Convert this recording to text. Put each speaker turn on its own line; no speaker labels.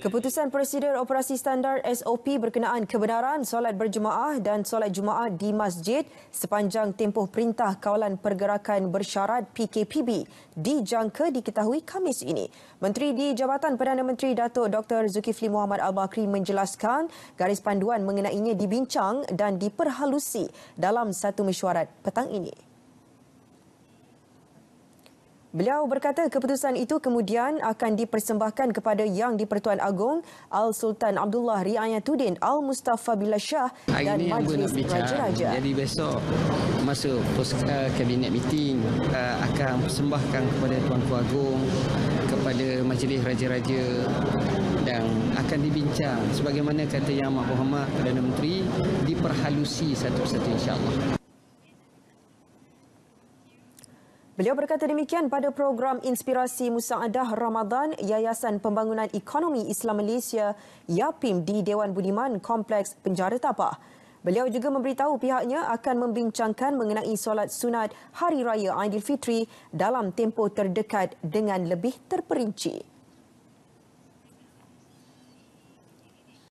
Keputusan Presiden Operasi Standar SOP berkenaan kebenaran solat berjemaah dan solat jumaat di masjid sepanjang tempoh Perintah Kawalan Pergerakan Bersyarat PKPB dijangka diketahui Khamis ini. Menteri di Jabatan Perdana Menteri Datuk Dr. Zulkifli Muhammad Al-Bakri menjelaskan garis panduan mengenainya dibincang dan diperhalusi dalam satu mesyuarat petang ini. Beliau berkata keputusan itu kemudian akan dipersembahkan kepada Yang di-Pertuan Agong Al Sultan Abdullah Riayatuddin Al Mustafa Billah Shah Hari dan Majlis Raja-Raja. Jadi
besok masuk poska eh, kabinet meeting eh, akan persembahkan kepada Tuanku Agong kepada Majlis Raja-Raja dan akan dibincang sebagaimana kata Yang Mahkamah Perdana Menteri diperhalusi satu-satu insya-Allah.
Beliau berkata demikian pada program Inspirasi Musaadah Ramadan Yayasan Pembangunan Ekonomi Islam Malaysia YAPIM di Dewan Budiman Kompleks Penjara Tapah. Beliau juga memberitahu pihaknya akan membincangkan mengenai solat sunat Hari Raya Aidilfitri dalam tempoh terdekat dengan lebih terperinci.